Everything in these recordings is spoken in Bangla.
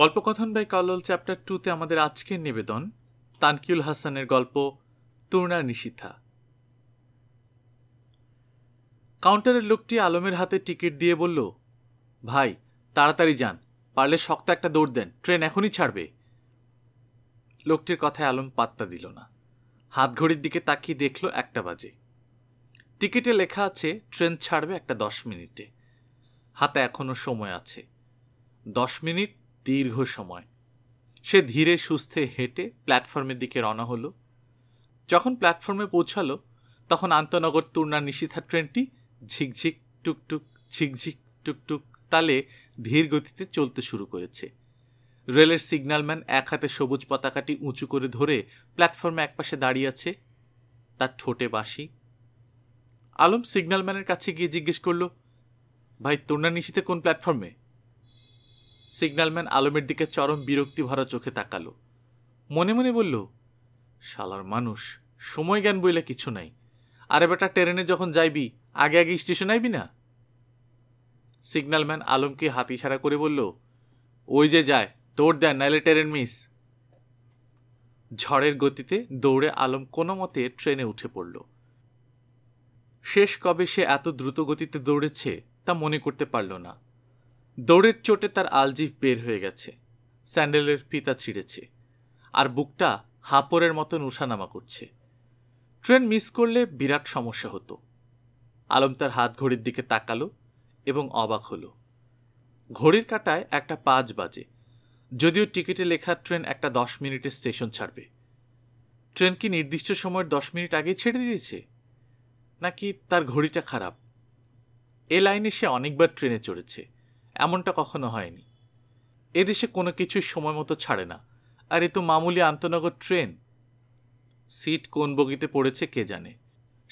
গল্পকথন বাই কাল্লোল চ্যাপ্টার টুতে আমাদের আজকের নিবেদন তানকিউল হাসানের গল্প তুর্ণা নিশিথা কাউন্টারের লোকটি আলমের হাতে টিকিট দিয়ে বলল ভাই তাড়াতাড়ি যান পারলে শক্ত একটা দৌড় দেন ট্রেন এখনই ছাড়বে লোকটির কথায় আলম পাত্তা দিল না হাত ঘড়ির দিকে তাকিয়ে দেখল একটা বাজে টিকিটে লেখা আছে ট্রেন ছাড়বে একটা দশ মিনিটে হাতে এখনও সময় আছে দশ মিনিট দীর্ঘ সময় সে ধীরে সুস্থে হেঁটে প্ল্যাটফর্মের দিকে রওনা হলো যখন প্ল্যাটফর্মে পৌঁছালো তখন আন্তনগর তুর্না নিশিথা ট্রেনটি ঝিকঝিক টুকটুক ঝিকঝিক টুকটুক তালে ধীর গতিতে চলতে শুরু করেছে রেলের সিগন্যালম্যান এক হাতে সবুজ পতাকাটি উঁচু করে ধরে প্ল্যাটফর্মে একপাশে দাঁড়িয়ে আছে তার ঠোঁটে বাসি আলম সিগন্যালম্যানের কাছে গিয়ে জিজ্ঞেস করল ভাই তোর্ণা নিশিতে কোন প্ল্যাটফর্মে সিগন্যালম্যান আলমের দিকে চরম বিরক্তি ভরা চোখে তাকালো মনে মনে বলল শালার মানুষ সময় জ্ঞান বইলে কিছু নাই আরে বেটা ট্রেনে যখন যাইবি আগে আগে স্টেশন আইবি না সিগন্যালম্যান আলমকে হাত ইশারা করে বলল ওই যে যায় দৌড় দেন নাইলে ট্রেন মিস ঝড়ের গতিতে দৌড়ে আলম কোনো মতে ট্রেনে উঠে পড়ল শেষ কবে সে এত দ্রুত গতিতে দৌড়েছে তা মনে করতে পারল না দৌড়ের চোটে তার আলজিভ বের হয়ে গেছে স্যান্ডেলের ফিতা ছিঁড়েছে আর বুকটা হাপরের মতো উষানামা করছে ট্রেন মিস করলে বিরাট সমস্যা হতো আলম তার হাত ঘড়ির দিকে তাকালো এবং অবাক হলো ঘড়ির কাটায় একটা পাঁচ বাজে যদিও টিকিটে লেখা ট্রেন একটা দশ মিনিটে স্টেশন ছাড়বে ট্রেন কি নির্দিষ্ট সময়ের দশ মিনিট আগেই ছেড়ে দিয়েছে নাকি তার ঘড়িটা খারাপ এ লাইনে সে অনেকবার ট্রেনে চড়েছে এমনটা কখনো হয়নি এদেশে কোনো কিছুই সময় মতো ছাড়ে না আর এ তো মামুলি আন্তনগর ট্রেন সিট কোন বগিতে পড়েছে কে জানে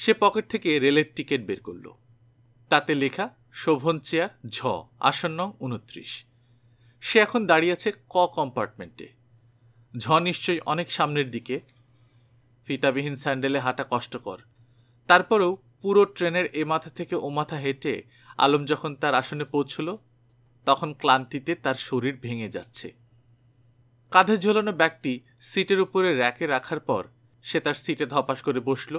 সে পকেট থেকে রেলের টিকিট বের করল তাতে লেখা শোভন চেয়ার ঝ আসন্ন উনত্রিশ সে এখন দাঁড়িয়ে আছে ক কম্পার্টমেন্টে ঝ নিশ্চয়ই অনেক সামনের দিকে ফিতাবিহীন স্যান্ডেলে হাঁটা কষ্টকর তারপরেও পুরো ট্রেনের এ মাথা থেকে ও মাথা হেঁটে আলম যখন তার আসনে পৌঁছল তখন ক্লান্তিতে তার শরীর ভেঙে যাচ্ছে কাঁধে ঝোলানো ব্যাগটি সিটের উপরে র্যাকে রাখার পর সে তার সিটে ধপাস করে বসল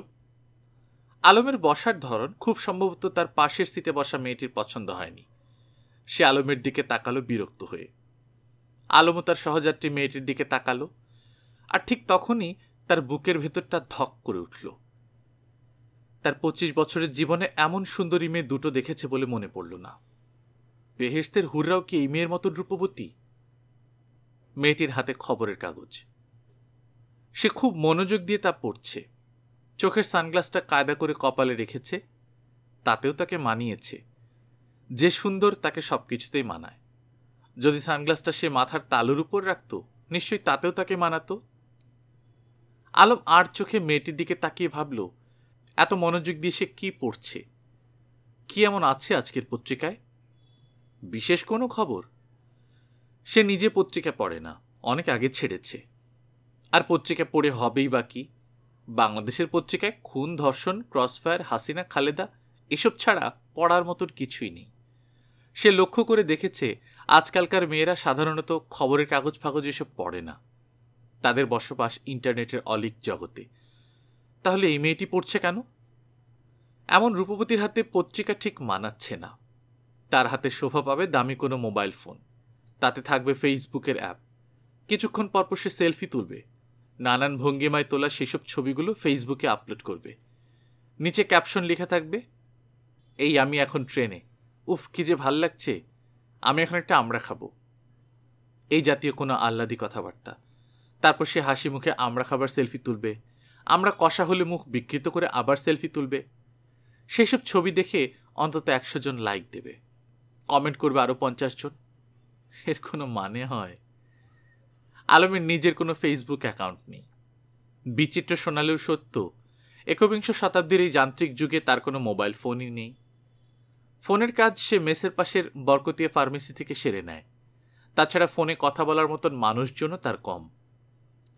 আলমের বসার ধরন খুব সম্ভবত তার পাশের সিটে বসা মেয়েটির পছন্দ হয়নি সে আলমের দিকে তাকালো বিরক্ত হয়ে আলমও তার সহযাত্রী মেয়েটির দিকে তাকালো আর ঠিক তখনই তার বুকের ভেতরটা ধক করে উঠল তার পঁচিশ বছরের জীবনে এমন সুন্দরী মেয়ে দুটো দেখেছে বলে মনে পড়ল না বেহেস্তের হুররাও কি এই মেয়ের মতন রূপবতী মেয়েটির হাতে খবরের কাগজ সে খুব মনোযোগ দিয়ে তা পড়ছে চোখের সানগ্লাসটা কায়দা করে কপালে রেখেছে তাতেও তাকে মানিয়েছে যে সুন্দর তাকে সব কিছুতেই মানায় যদি সানগ্লাসটা সে মাথার তালুর উপর রাখত নিশ্চয়ই তাতেও তাকে মানাতো আলম আর চোখে মেয়েটির দিকে তাকিয়ে ভাবল এত মনোযোগ দিয়ে সে কী পড়ছে কি এমন আছে আজকের পত্রিকায় বিশেষ কোনো খবর সে নিজে পত্রিকা পড়ে না অনেক আগে ছেড়েছে আর পত্রিকা পড়ে হবেই বা কি বাংলাদেশের পত্রিকায় খুন ধর্ষণ ক্রসফায়ার হাসিনা খালেদা এসব ছাড়া পড়ার মতন কিছুই নেই সে লক্ষ্য করে দেখেছে আজকালকার মেয়েরা সাধারণত খবরের কাগজ ফাগজ এসব পড়ে না তাদের বসবাস ইন্টারনেটের অলিক জগতে তাহলে এই মেয়েটি পড়ছে কেন এমন রূপবতীর হাতে পত্রিকা ঠিক মানাচ্ছে না তার হাতে শোভা পাবে দামি কোনো মোবাইল ফোন তাতে থাকবে ফেসবুকের অ্যাপ কিছুক্ষণ পরপর সে সেলফি তুলবে নানান ভঙ্গিমায় তোলা সেসব ছবিগুলো ফেসবুকে আপলোড করবে নিচে ক্যাপশন লেখা থাকবে এই আমি এখন ট্রেনে উফ কি যে ভাল লাগছে আমি এখন একটা আমরা খাবো এই জাতীয় কোনো আহ্লাদি কথাবার্তা তারপর সে হাসি মুখে আমরা খাবার সেলফি তুলবে আমরা কষা হলে মুখ বিকৃত করে আবার সেলফি তুলবে সেসব ছবি দেখে অন্তত একশো জন লাইক দেবে কমেন্ট করবে আরও পঞ্চাশ জন এর কোনো মানে হয় আলমের নিজের কোনো ফেসবুক অ্যাকাউন্ট নেই বিচিত্র শোনালেও সত্য একবিংশ শতাব্দীর এই যান্ত্রিক যুগে তার কোনো মোবাইল ফোনই নেই ফোনের কাজ সে মেসের পাশের বরকতিয়া ফার্মেসি থেকে সেরে নেয় তাছাড়া ফোনে কথা বলার মতন মানুষজনও তার কম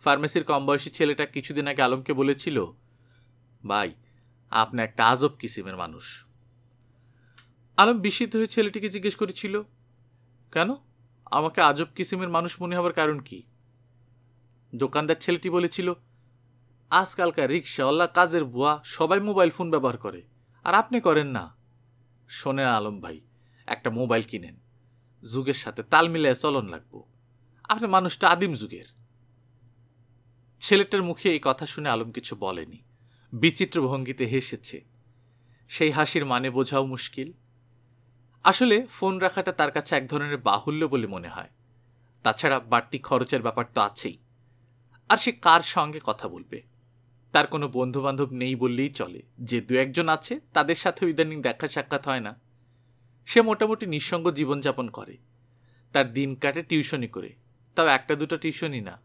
ফার্মেসির কম বয়সী ছেলেটা কিছুদিন আগে আলমকে বলেছিল ভাই আপনি একটা আজব কিসিমের মানুষ আলম বিস্মিত হয়ে ছেলেটিকে জিজ্ঞেস করেছিল কেন আমাকে আজব কিসিমের মানুষ মনে হবার কারণ কি দোকানদার ছেলেটি বলেছিল আজকালকার রিক্সাওয়ালা কাজের বুয়া সবাই মোবাইল ফোন ব্যবহার করে আর আপনি করেন না শোনেন আলম ভাই একটা মোবাইল কিনেন যুগের সাথে তাল মিলিয়ে চলন লাগবো আপনি মানুষটা আদিম যুগের ছেলেটার মুখে এই কথা শুনে আলম কিছু বলেনি বিচিত্র ভঙ্গিতে হেসেছে সেই হাসির মানে বোঝাও মুশকিল আসলে ফোন রাখাটা তার কাছে এক ধরনের বাহুল্য বলে মনে হয় তাছাড়া বাড়তি খরচের ব্যাপার তো আছেই আর সে কার সঙ্গে কথা বলবে তার কোনো বন্ধুবান্ধব নেই বললেই চলে যে দু একজন আছে তাদের সাথে ইদানিং দেখা সাক্ষাৎ হয় না সে মোটামুটি নিঃসঙ্গ জীবনযাপন করে তার দিন কাটে টিউশনি করে তাও একটা দুটো টিউশনই না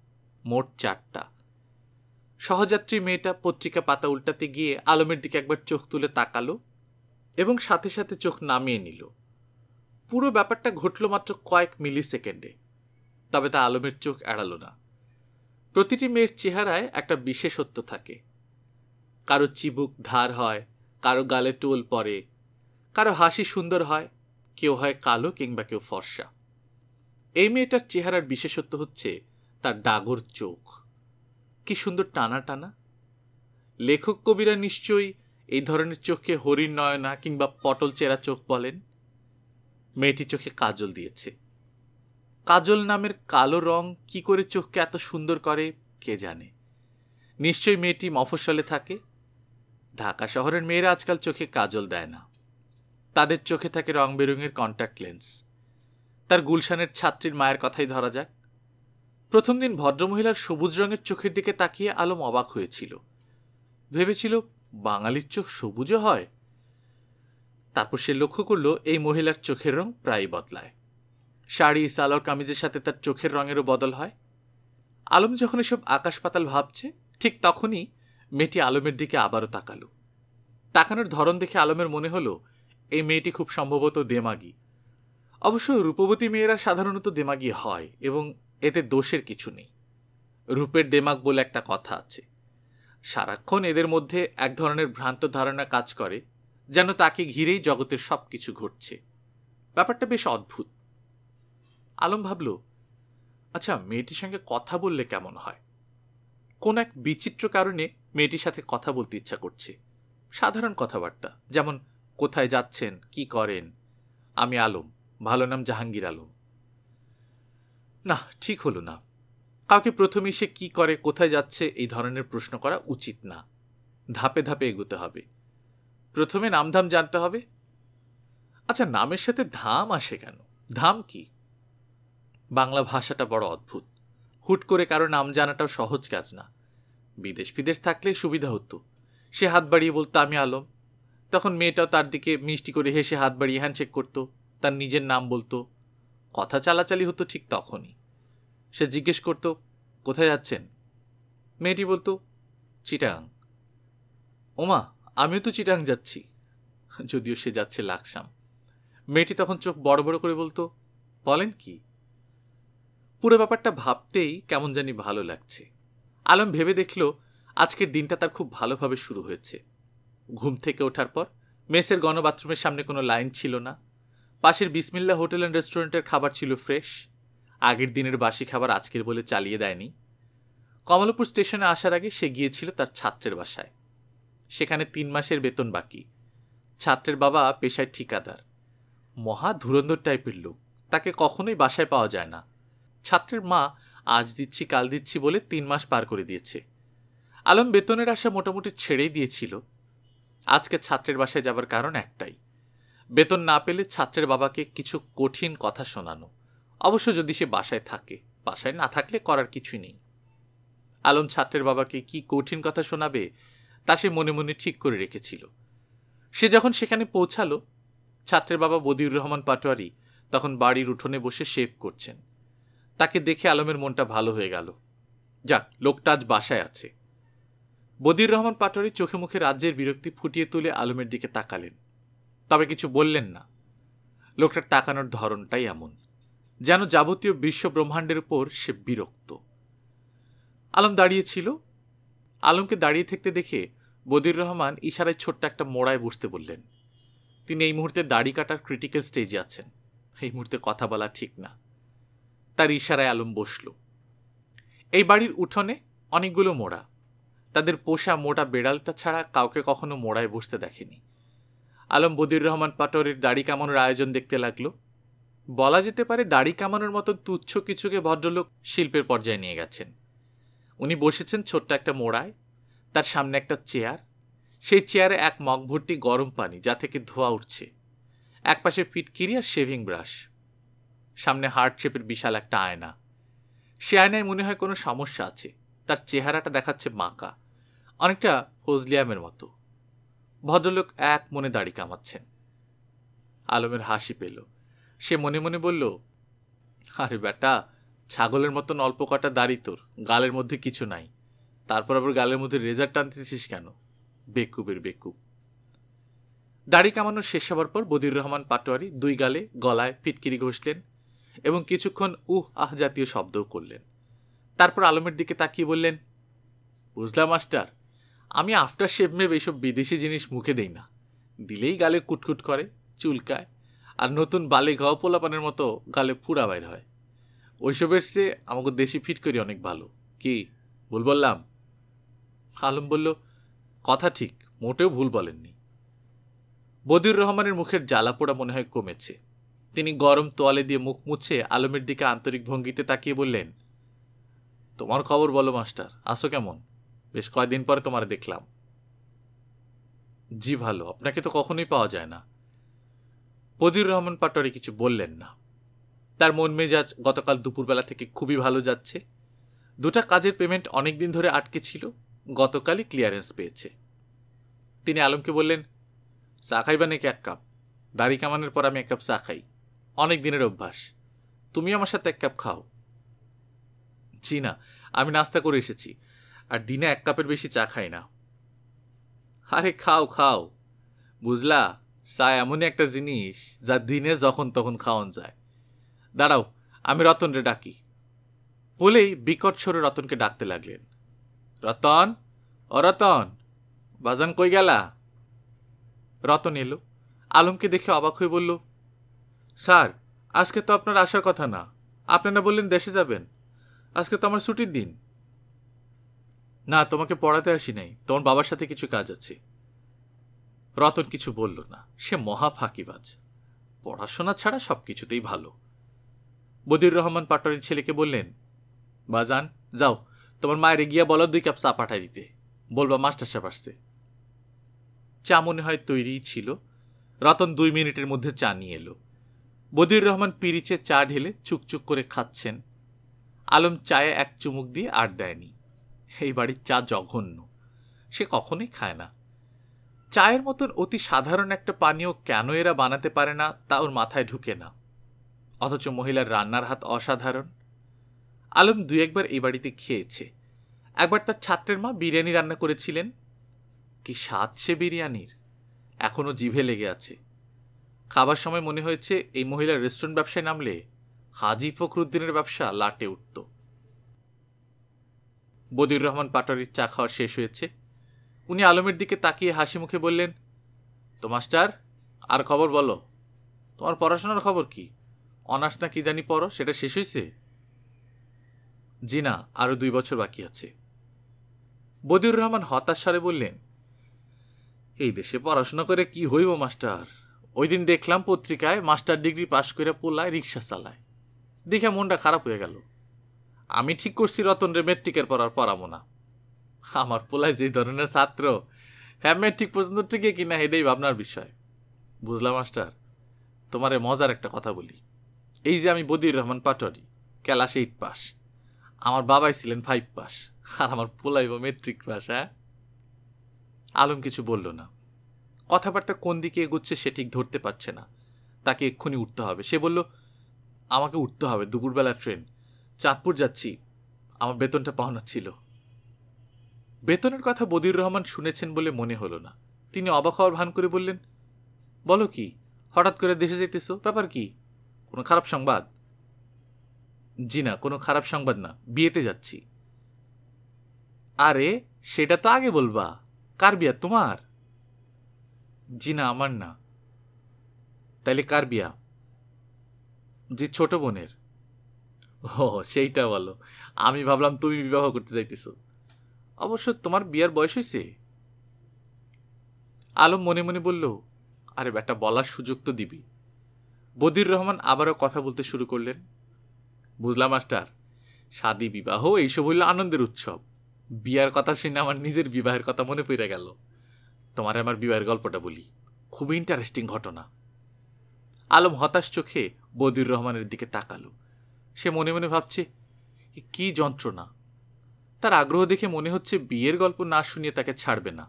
মোট চারটা সহযাত্রী মেয়েটা পত্রিকা পাতা উল্টাতে গিয়ে আলমের দিকে একবার চোখ তুলে তাকালো এবং সাথে সাথে চোখ নামিয়ে নিল পুরো ব্যাপারটা ঘটল মাত্র কয়েক মিলি সেকেন্ডে তবে তা আলমের চোখ এড়ালো না প্রতিটি মেয়ের চেহারায় একটা বিশেষত্ব থাকে কারো চিবুক ধার হয় কারো গালে টোল পরে কারো হাসি সুন্দর হয় কেউ হয় কালো কিংবা কেউ ফর্সা এই মেয়েটার চেহারার বিশেষত্ব হচ্ছে তার ডাগর চোখ কি সুন্দর টানা টানা লেখক কবিরা নিশ্চয়ই এই ধরনের চোখকে হরিণ নয়না কিংবা পটল চেরা চোখ বলেন মেয়েটি চোখে কাজল দিয়েছে কাজল নামের কালো রং কি করে চোখকে এত সুন্দর করে কে জানে নিশ্চয়ই মেয়েটি মফস্বলে থাকে ঢাকা শহরের মেয়েরা আজকাল চোখে কাজল দেয় না তাদের চোখে থাকে রং বেরঙের কন্ট্যাক্ট লেন্স তার গুলশানের ছাত্রীর মায়ের কথাই ধরা যাক প্রথম দিন ভদ্রমহিলার সবুজ রঙের চোখের দিকে তাকিয়ে আলম অবাক হয়েছিল ভেবেছিল বাঙালির চোখ সবুজও হয় তারপর সে লক্ষ্য করল এই মহিলার চোখের রং প্রায় বদলায় শাড়ি সালোয়ার কামিজের সাথে তার চোখের রঙেরও বদল হয় আলম যখন এসব আকাশ পাতাল ভাবছে ঠিক তখনই মেয়েটি আলমের দিকে আবারও তাকালো তাকানোর ধরন দেখে আলমের মনে হলো এই মেয়েটি খুব সম্ভবত দেমাগি অবশ্য রূপবতী মেয়েরা সাধারণত দেমাগি হয় এবং এতে দোষের কিছু নেই রূপের দেমাগ বলে একটা কথা আছে সারাক্ষণ এদের মধ্যে এক ধরনের ভ্রান্ত ধারণা কাজ করে যেন তাকে ঘিরেই জগতের সব কিছু ঘটছে ব্যাপারটা বেশ অদ্ভুত আলম ভাবল আচ্ছা মেয়েটির সঙ্গে কথা বললে কেমন হয় কোন এক বিচিত্র কারণে মেয়েটির সাথে কথা বলতে ইচ্ছা করছে সাধারণ কথাবার্তা যেমন কোথায় যাচ্ছেন কি করেন আমি আলম ভালো নাম জাহাঙ্গীর আলম না ঠিক হলো না কাউকে প্রথমে সে কি করে কোথায় যাচ্ছে এই ধরনের প্রশ্ন করা উচিত না ধাপে ধাপে এগোতে হবে প্রথমে নামধাম জানতে হবে আচ্ছা নামের সাথে ধাম আসে কেন ধাম কি বাংলা ভাষাটা বড় অদ্ভুত হুট করে কারো নাম জানাটাও সহজ কাজ না বিদেশ বিদেশ থাকলে সুবিধা হতো সে হাত বাড়িয়ে বলতো আমি আলম তখন মেয়েটাও তার দিকে মিষ্টি করে হেসে হাত বাড়িয়ে হ্যান্ডশেক করতো তার নিজের নাম বলতো কথা চালাচালি হতো ঠিক তখনই সে জিজ্ঞেস করতো কোথায় যাচ্ছেন মেয়েটি বলতো চিটাং ওমা আমিও তো চিটাং যাচ্ছি যদিও সে যাচ্ছে লাকসাম মেয়েটি তখন চোখ বড় বড় করে বলতো বলেন কি পুরো ব্যাপারটা ভাবতেই কেমন জানি ভালো লাগছে আলম ভেবে দেখল আজকের দিনটা তার খুব ভালোভাবে শুরু হয়েছে ঘুম থেকে ওঠার পর মেসের গণবাথরুমের সামনে কোনো লাইন ছিল না পাশের বিসমিল্লা হোটেল অ্যান্ড রেস্টুরেন্টের খাবার ছিল ফ্রেশ আগের দিনের বাসি খাবার আজকের বলে চালিয়ে দেয়নি কমলাপুর স্টেশনে আসার আগে সে গিয়েছিল তার ছাত্রের বাসায় সেখানে তিন মাসের বেতন বাকি ছাত্রের বাবা পেশায় ঠিকাদার মহা ধুরন্ধর টাইপের লোক তাকে কখনোই বাসায় পাওয়া যায় না ছাত্রের মা আজ দিচ্ছি কাল দিচ্ছি বলে তিন মাস পার করে দিয়েছে আলম বেতনের আশা মোটামুটি ছেড়েই দিয়েছিল আজকে ছাত্রের বাসায় যাবার কারণ একটাই বেতন না পেলে ছাত্রের বাবাকে কিছু কঠিন কথা শোনানো অবশ্য যদি সে বাসায় থাকে বাসায় না থাকলে করার কিছুই নেই আলম ছাত্রের বাবাকে কি কঠিন কথা শোনাবে তা সে মনে মনে ঠিক করে রেখেছিল সে যখন সেখানে পৌঁছালো ছাত্রের বাবা বদিউর রহমান পাটোয়ারি তখন বাড়ির উঠোনে বসে শেভ করছেন তাকে দেখে আলমের মনটা ভালো হয়ে গেল যাক লোকটা আজ বাসায় আছে বদির রহমান পাটোয়ারি চোখে মুখে রাজ্যের বিরক্তি ফুটিয়ে তুলে আলমের দিকে তাকালেন তবে কিছু বললেন না লোকটার তাকানোর ধরনটাই এমন যেন যাবতীয় বিশ্ব ব্রহ্মাণ্ডের উপর সে বিরক্ত আলম দাঁড়িয়েছিল আলমকে দাঁড়িয়ে থাকতে দেখে বদির রহমান ইশারায় ছোট্ট একটা মোড়ায় বসতে বললেন তিনি এই মুহূর্তে দাড়ি কাটার ক্রিটিক্যাল স্টেজে আছেন এই মুহূর্তে কথা বলা ঠিক না তার ইশারায় আলম বসল এই বাড়ির উঠোনে অনেকগুলো মোড়া তাদের পোষা মোটা বেড়ালটা ছাড়া কাউকে কখনো মোড়ায় বসতে দেখেনি আলম বদির রহমান পাটরের দাড়ি কামানোর আয়োজন দেখতে লাগলো বলা যেতে পারে দাড়ি কামানোর মতো তুচ্ছ কিছুকে ভদ্রলোক শিল্পের পর্যায়ে নিয়ে গেছেন উনি বসেছেন ছোট্ট একটা মোড়ায় তার সামনে একটা চেয়ার সেই চেয়ারে এক মগ ভর্তি গরম পানি যা থেকে ধোয়া উঠছে একপাশে ফিটকিরি আর শেভিং ব্রাশ সামনে হার্ট শেপের বিশাল একটা আয়না সে আয়নায় মনে হয় কোনো সমস্যা আছে তার চেহারাটা দেখাচ্ছে মাকা অনেকটা ফজলিয়ামের মতো ভদ্রলোক এক মনে দাড়ি কামাচ্ছেন আলমের হাসি পেল সে মনে মনে বলল আরে বেটা ছাগলের মতন অল্প কটা দাড়ি তোর গালের মধ্যে কিছু নাই তারপর আবার গালের মধ্যে রেজার টানতেছিস কেন বেকুবের বেকুব দাড়ি কামানো শেষ হবার পর বদির রহমান পাটোয়ারি দুই গালে গলায় ফিটকিরি ঘষলেন এবং কিছুক্ষণ উহ আহ জাতীয় শব্দও করলেন তারপর আলমের দিকে তাকিয়ে বললেন বুঝলাম মাস্টার আমি আফটার শেভ মেপ এইসব বিদেশি জিনিস মুখে দেই না দিলেই গালে কুটকুট করে চুলকায় আর নতুন বালে ঘ পোলাপানের মতো গালে পুরা বাইর হয় ওইসবের চেয়ে আমাকে দেশি ফিট করি অনেক ভালো কি ভুল বললাম আলম বলল কথা ঠিক মোটেও ভুল বলেননি বদির রহমানের মুখের জ্বালা পোড়া মনে হয় কমেছে তিনি গরম তোয়ালে দিয়ে মুখ মুছে আলমের দিকে আন্তরিক ভঙ্গিতে তাকিয়ে বললেন তোমার খবর বলো মাস্টার আসো কেমন বেশ কয়েকদিন পর তোমার দেখলাম জি ভালো আপনাকে তো কখনোই পাওয়া যায় না বদির রহমান পাটোয়ারি কিছু বললেন না তার মন মেজাজ গতকাল দুপুরবেলা থেকে খুবই ভালো যাচ্ছে দুটা কাজের পেমেন্ট অনেক দিন ধরে আটকে ছিল গতকালই ক্লিয়ারেন্স পেয়েছে তিনি আলমকে বললেন চা খাইবা নাকি এক কাপ দাড়ি কামানোর পর আমি এক কাপ চা খাই অনেক দিনের অভ্যাস তুমি আমার সাথে এক কাপ খাও জি না আমি নাস্তা করে এসেছি আর দিনে এক কাপের বেশি চা খাই না আরে খাও খাও বুঝলা চা এমনই একটা জিনিস যা দিনে যখন তখন খাওয়ান যায় দাঁড়াও আমি রতনরে ডাকি বলেই বিকট সরে রতনকে ডাকতে লাগলেন রতন ও রতন বাজান কই গেলা রতন এলো আলমকে দেখে অবাক হয়ে বলল স্যার আজকে তো আপনার আসার কথা না আপনারা বললেন দেশে যাবেন আজকে তো আমার ছুটির দিন না তোমাকে পড়াতে আসি নাই তোমার বাবার সাথে কিছু কাজ আছে রতন কিছু বলল না সে মহা ফাঁকিবাজ পড়াশোনা ছাড়া সব কিছুতেই ভালো বদির রহমান পাটরির ছেলেকে বললেন বাজান যাও তোমার মায়ের গিয়া বলো দুই কাপ চা পাঠাই দিতে বলবা মাস্টার সাহেব আসছে চা মনে হয় তৈরিই ছিল রতন দুই মিনিটের মধ্যে চা নিয়ে এলো বদির রহমান পিরিচে চা ঢেলে চুকচুক করে খাচ্ছেন আলম চায়ে এক চুমুক দিয়ে আর দেয়নি এই বাড়ির চা জঘন্য সে কখনোই খায় না চায়ের মতন অতি সাধারণ একটা পানীয় কেন এরা বানাতে পারে না তা ওর মাথায় ঢুকে না অথচ মহিলার রান্নার হাত অসাধারণ আলম দুই একবার এই বাড়িতে খেয়েছে একবার তার ছাত্রের মা বিরিয়ানি রান্না করেছিলেন কি স্বাদ সে বিরিয়ানির এখনও জিভে লেগে আছে খাবার সময় মনে হয়েছে এই মহিলার রেস্টুরেন্ট ব্যবসায় নামলে হাজি ফখরুদ্দিনের ব্যবসা লাটে উঠত বদির রহমান পাটারির চা খাওয়া শেষ হয়েছে উনি আলমের দিকে তাকিয়ে হাসি মুখে বললেন তো মাস্টার আর খবর বলো তোমার পড়াশোনার খবর কী অনার্স না কি জানি পড়ো সেটা শেষ হয়েছে জি না আরও দুই বছর বাকি আছে বদিউর রহমান হতাশ বললেন এই দেশে পড়াশোনা করে কি হইব মাস্টার ওই দিন দেখলাম পত্রিকায় মাস্টার ডিগ্রি পাশ করে পোলায় রিক্সা চালায় দেখে মনটা খারাপ হয়ে গেল আমি ঠিক করছি রতনরে মেট্রিকের পড়ার পড়াবো না আমার পোলায় যে ধরনের ছাত্র হ্যাঁ মেট্রিক পর্যন্ত টিকে কিনা এটাই ভাবনার বিষয় বুঝলাম মাস্টার তোমারে মজার একটা কথা বলি এই যে আমি Badir Rahman Patwari class eight pass আমার বাবাই ছিলেন ফাইভ পাস আর আমার পোলাই মেট্রিক পাস হ্যাঁ আলম কিছু বলল না কথাবার্তা কোন দিকে এগোচ্ছে সে ঠিক ধরতে পারছে না তাকে এক্ষুনি উঠতে হবে সে বলল আমাকে উঠতে হবে দুপুরবেলা ট্রেন চাঁদপুর যাচ্ছি আমার বেতনটা পাওনা ছিল বেতনের কথা বদির রহমান শুনেছেন বলে মনে হলো না তিনি অবাক হওয়ার ভান করে বললেন বলো কি হঠাৎ করে দেশে যেতেছো ব্যাপার কি কোনো খারাপ সংবাদ জি না কোনো খারাপ সংবাদ না বিয়েতে যাচ্ছি আরে সেটা তো আগে বলবা কার বিয়া তোমার জি না আমার না তাইলে কার বিয়া জি ছোট বোনের ও সেইটা বলো আমি ভাবলাম তুমি বিবাহ করতে চাইতেছ অবশ্য তোমার বিয়ার বয়স হয়েছে আলম মনে মনে বলল আরে ব্যাটা বলার সুযোগ তো দিবি বদির রহমান আবারও কথা বলতে শুরু করলেন বুঝলাম মাস্টার শাদী বিবাহ এইসব হইল আনন্দের উৎসব বিয়ার কথা শুনে আমার নিজের বিবাহের কথা মনে পড়ে গেল তোমার আমার বিবাহের গল্পটা বলি খুবই ইন্টারেস্টিং ঘটনা আলম হতাশ চোখে বদির রহমানের দিকে তাকালো সে মনে মনে ভাবছে কি যন্ত্রণা তার আগ্রহ দেখে মনে হচ্ছে বিয়ের গল্প না শুনিয়ে তাকে ছাড়বে না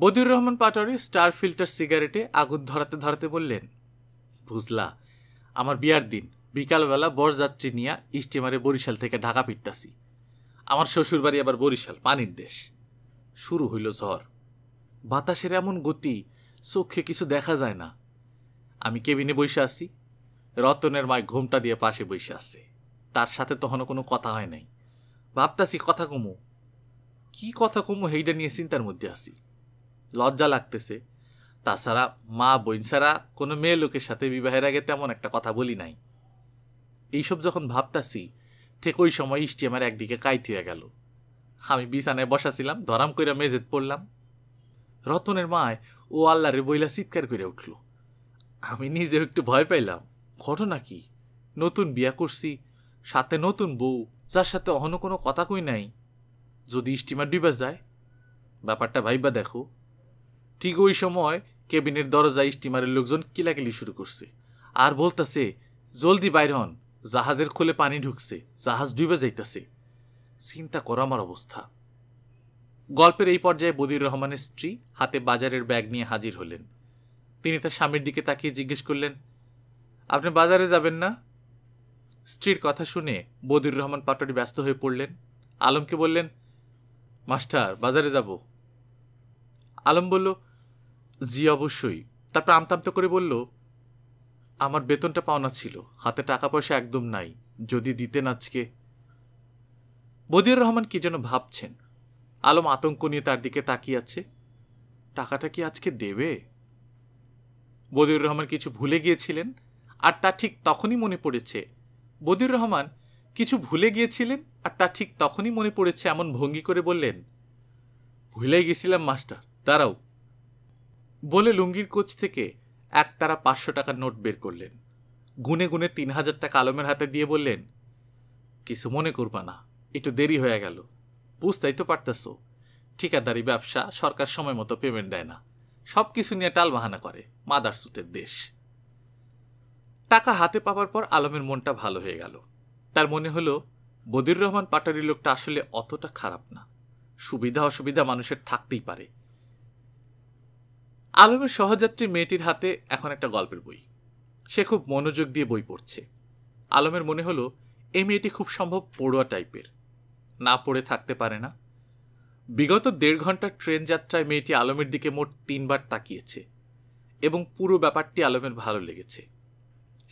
বদির রহমান পাটারি স্টার ফিল্টার সিগারেটে আগুন ধরাতে ধরাতে বললেন বুঝলা আমার বিয়ার দিন বিকালবেলা বরযাত্রী নিয়ে স্টিমারে বরিশাল থেকে ঢাকা ফিরতাছি আমার শ্বশুরবাড়ি আবার বরিশাল পানির দেশ শুরু হইল ঝড় বাতাসের এমন গতি চোখে কিছু দেখা যায় না আমি কেবিনে বসে আছি রতনের মায় ঘুমটা দিয়ে পাশে বসে আছে তার সাথে তখনও কোনো কথা হয় নাই ভাবতাছি কথা কমু কি কথা কমু হেইডা নিয়ে চিন্তার মধ্যে আছি লজ্জা লাগতেছে তাছাড়া মা বোন ছাড়া কোনো মেয়ে লোকের সাথে বিবাহের আগে তেমন একটা কথা বলি নাই এইসব যখন ভাবতাছি ঠিক ওই সময় ইষ্টি আমার একদিকে কাইত হয়ে গেল আমি বিছানায় বসাছিলাম ধরাম কইরা মেজেত পড়লাম রতনের মায় ও আল্লাহরে বইলা চিৎকার করে উঠল আমি নিজেও একটু ভয় পাইলাম ঘটনা কি নতুন বিয়া করছি সাথে নতুন বউ যার সাথে অহনো কোনো কথা কই নাই যদি স্টিমার ডিবাস যায় ব্যাপারটা ভাইবা দেখো ঠিক ওই সময় কেবিনের দরজায় স্টিমারের লোকজন কিলাকিলি শুরু করছে আর বলতাছে জলদি বাইর হন জাহাজের খোলে পানি ঢুকছে জাহাজ ডুবে যাইতাছে চিন্তা করো আমার অবস্থা গল্পের এই পর্যায়ে বদির রহমানের স্ত্রী হাতে বাজারের ব্যাগ নিয়ে হাজির হলেন তিনি তার স্বামীর দিকে তাকিয়ে জিজ্ঞেস করলেন আপনি বাজারে যাবেন না স্ত্রীর কথা শুনে বদির রহমান পাটোয়ারি ব্যস্ত হয়ে পড়লেন আলমকে বললেন মাস্টার বাজারে যাব আলম বলল জি অবশ্যই তারপর আমতামতা করে বলল আমার বেতনটা পাওনা ছিল হাতে টাকা পয়সা একদম নাই যদি দিতেন আজকে বদির রহমান কি যেন ভাবছেন আলম আতঙ্ক নিয়ে তার দিকে তাকিয়ে আছে টাকাটা কি আজকে দেবে বদিউর রহমান কিছু ভুলে গিয়েছিলেন আর তা ঠিক তখনই মনে পড়েছে বদিউর রহমান কিছু ভুলে গিয়েছিলেন আর তা ঠিক তখনই মনে পড়েছে এমন ভঙ্গি করে বললেন ভুলে গেছিলাম মাস্টার দাঁড়াও বলে লুঙ্গির কোচ থেকে এক তারা পাঁচশো টাকার নোট বের করলেন গুনে গুনে তিন হাজার টাকা আলমের হাতে দিয়ে বললেন কিছু মনে করবা না একটু দেরি হয়ে গেল বুঝতেই তো পারতেছ ঠিকাদারি ব্যবসা সরকার সময় মতো পেমেন্ট দেয় না সব কিছু নিয়ে টাল বাহানা করে মাদার দেশ টাকা হাতে পাওয়ার পর আলমের মনটা ভালো হয়ে গেল তার মনে হলো বদির রহমান পাটারি লোকটা আসলে অতটা খারাপ না সুবিধা অসুবিধা মানুষের থাকতেই পারে আলমের সহযাত্রী মেয়েটির হাতে এখন একটা গল্পের বই সে খুব মনোযোগ দিয়ে বই পড়ছে আলমের মনে হলো এই মেয়েটি খুব সম্ভব পড়ুয়া টাইপের না পড়ে থাকতে পারে না বিগত দেড় ঘন্টার ট্রেন যাত্রায় মেয়েটি আলমের দিকে মোট তিনবার তাকিয়েছে এবং পুরো ব্যাপারটি আলমের ভালো লেগেছে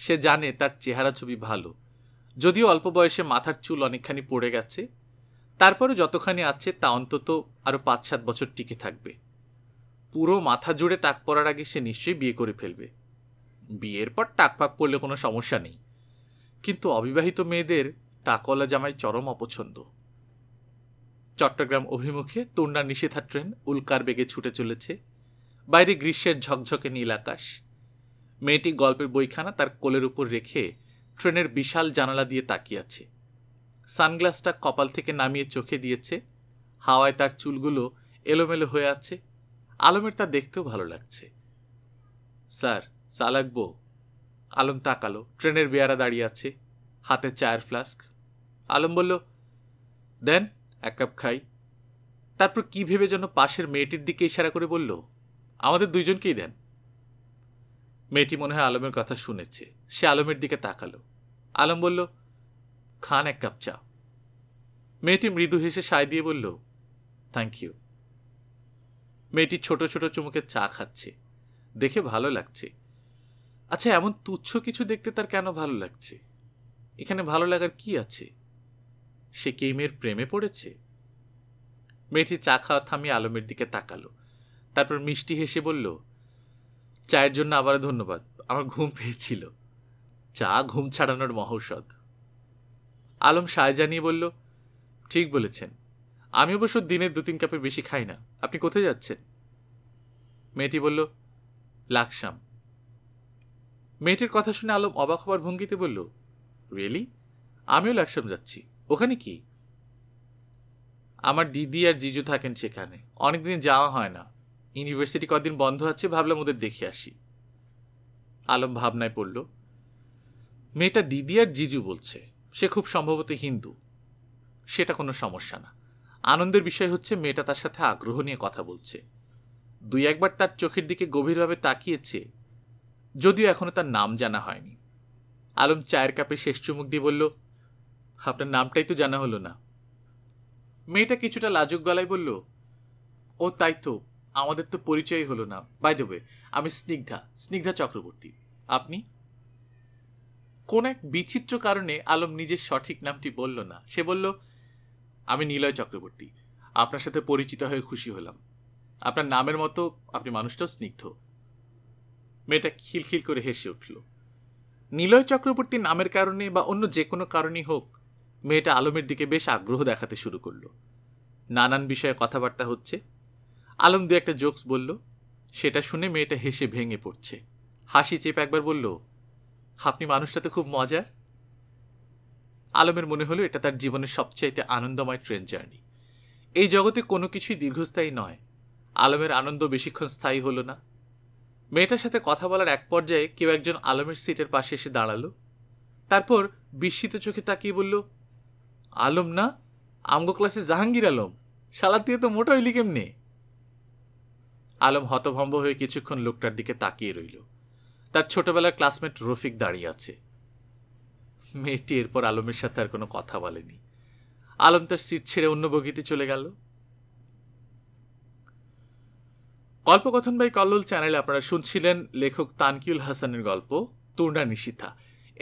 সে জানে তার চেহারা ছবি ভালো যদিও অল্প বয়সে মাথার চুল অনেকখানি পড়ে গেছে তারপরে যতখানি আছে তা অন্তত আরও পাঁচ সাত বছর টিকে থাকবে পুরো মাথা জুড়ে টাক পরার আগে সে নিশ্চয়ই বিয়ে করে ফেলবে বিয়ের পর টাক পাক করলে কোনো সমস্যা নেই কিন্তু অবিবাহিত মেয়েদের টাকওয়ালা জামাই চরম অপছন্দ চট্টগ্রাম অভিমুখে তোন্ডার নিষেধা ট্রেন উল্কার বেগে ছুটে চলেছে বাইরে গ্রীষ্মের ঝকঝকে নীল আকাশ মেয়েটি গল্পের বইখানা তার কোলের উপর রেখে ট্রেনের বিশাল জানালা দিয়ে তাকিয়ে আছে সানগ্লাসটা কপাল থেকে নামিয়ে চোখে দিয়েছে হাওয়ায় তার চুলগুলো এলোমেলো হয়ে আছে আলমের তা দেখতেও ভালো লাগছে স্যার চা লাগবো আলম তাকালো ট্রেনের বেয়ারা দাঁড়িয়ে আছে হাতে চায়ের ফ্লাস্ক আলম বলল দেন এক কাপ খাই তারপর কি ভেবে যেন পাশের মেয়েটির দিকে ইশারা করে বলল আমাদের দুইজনকেই দেন মেয়েটি মনে হয় আলমের কথা শুনেছে সে আলমের দিকে তাকালো আলম বলল খান এক কাপ চা মেয়েটি মৃদু হেসে সায় দিয়ে বলল থ্যাংক ইউ মেয়েটি ছোট ছোট চুমুকে চা খাচ্ছে দেখে ভালো লাগছে আচ্ছা এমন তুচ্ছ কিছু দেখতে তার কেন ভালো লাগছে এখানে ভালো লাগার কি আছে সে কি মেয়ের প্রেমে পড়েছে মেয়েটি চা খাওয়া থামিয়ে আলমের দিকে তাকালো তারপর মিষ্টি হেসে বলল চায়ের জন্য আবার ধন্যবাদ আমার ঘুম পেয়েছিল চা ঘুম ছাড়ানোর মহৌষধ আলম সায় জানিয়ে বলল ঠিক বলেছেন আমি অবশ্য দিনে দু তিন কাপের বেশি খাই না আপনি কোথায় যাচ্ছেন মেয়েটি বলল লাকসাম মেয়েটির কথা শুনে আলম অবাক হবার ভঙ্গিতে বলল রিয়েলি আমিও লাকসাম যাচ্ছি ওখানে কি আমার দিদি আর জিজু থাকেন সেখানে অনেকদিন যাওয়া হয় না ইউনিভার্সিটি কদিন বন্ধ আছে ভাবলাম ওদের দেখে আসি আলম ভাবনায় পড়ল মেয়েটা দিদি আর জিজু বলছে সে খুব সম্ভবত হিন্দু সেটা কোনো সমস্যা না আনন্দের বিষয় হচ্ছে মেয়েটা তার সাথে আগ্রহ নিয়ে কথা বলছে দুই একবার তার চোখের দিকে গভীরভাবে তাকিয়েছে যদিও এখনও তার নাম জানা হয়নি আলম চায়ের কাপে শেষ চুমুক দিয়ে বলল আপনার নামটাই তো জানা হলো না মেয়েটা কিছুটা লাজুক গলায় বলল ও তাই তো আমাদের তো পরিচয়ই হলো না বাই আমি স্নিগ্ধা স্নিগ্ধা চক্রবর্তী আপনি কোন এক বিচিত্র কারণে আলম নিজের সঠিক নামটি বলল না সে বলল আমি নিলয় চক্রবর্তী আপনার সাথে পরিচিত হয়ে খুশি হলাম আপনার নামের মতো আপনি মানুষটাও স্নিগ্ধ মেয়েটা খিলখিল করে হেসে উঠল নিলয় চক্রবর্তী নামের কারণে বা অন্য যে কোনো কারণেই হোক মেয়েটা আলমের দিকে বেশ আগ্রহ দেখাতে শুরু করল নানান বিষয়ে কথাবার্তা হচ্ছে আলম দু একটা জোকস বলল সেটা শুনে মেয়েটা হেসে ভেঙে পড়ছে হাসি চেপে একবার বলল আপনি মানুষটা তো খুব মজার আলমের মনে হলো এটা তার জীবনের সবচাইতে আনন্দময় ট্রেন জার্নি এই জগতে কোনো কিছুই দীর্ঘস্থায়ী নয় আলমের আনন্দ বেশিক্ষণ স্থায়ী হলো না মেয়েটার সাথে কথা বলার এক পর্যায়ে কেউ একজন আলমের সিটের পাশে এসে দাঁড়ালো তারপর বিস্মিত চোখে তাকিয়ে বলল আলম না আমগো ক্লাসে জাহাঙ্গীর আলম সালার দিয়ে তো মোটা হইলি কেমনে আলম হতভম্ব হয়ে কিছুক্ষণ লোকটার দিকে তাকিয়ে রইল তার ছোটবেলার ক্লাসমেট রফিক দাঁড়িয়ে আছে মেয়েটি এরপর আলমের সাথে আর কোনো কথা বলেনি আলম তার সিট ছেড়ে অন্য বগিতে চলে গেল গল্পকথন বাই কল্লোল চ্যানেলে আপনারা শুনছিলেন লেখক তানকিউল হাসানের গল্প তুর্ণা নিশিথা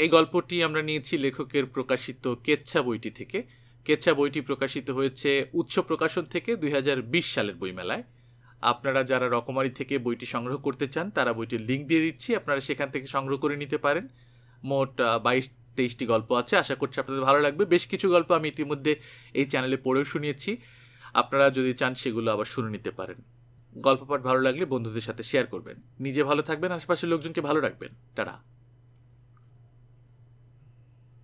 এই গল্পটি আমরা নিয়েছি লেখকের প্রকাশিত কেচ্ছা বইটি থেকে কেচ্ছা বইটি প্রকাশিত হয়েছে উচ্চ প্রকাশন থেকে দুই সালের বইমেলায় আপনারা যারা রকমারি থেকে বইটি সংগ্রহ করতে চান তারা বইটির লিঙ্ক দিয়ে দিচ্ছি আপনারা সেখান থেকে সংগ্রহ করে নিতে পারেন মোট বাইশ তেইশটি গল্প আছে আশা করছি আপনাদের ভালো লাগবে বেশ কিছু গল্প আমি ইতিমধ্যে এই চ্যানেলে পড়েও শুনিয়েছি আপনারা যদি চান সেগুলো আবার শুনে নিতে পারেন গল্প পাঠ ভালো লাগলে বন্ধুদের সাথে শেয়ার করবেন নিজে ভালো থাকবেন আশেপাশের লোকজনকে ভালো রাখবেন টাটা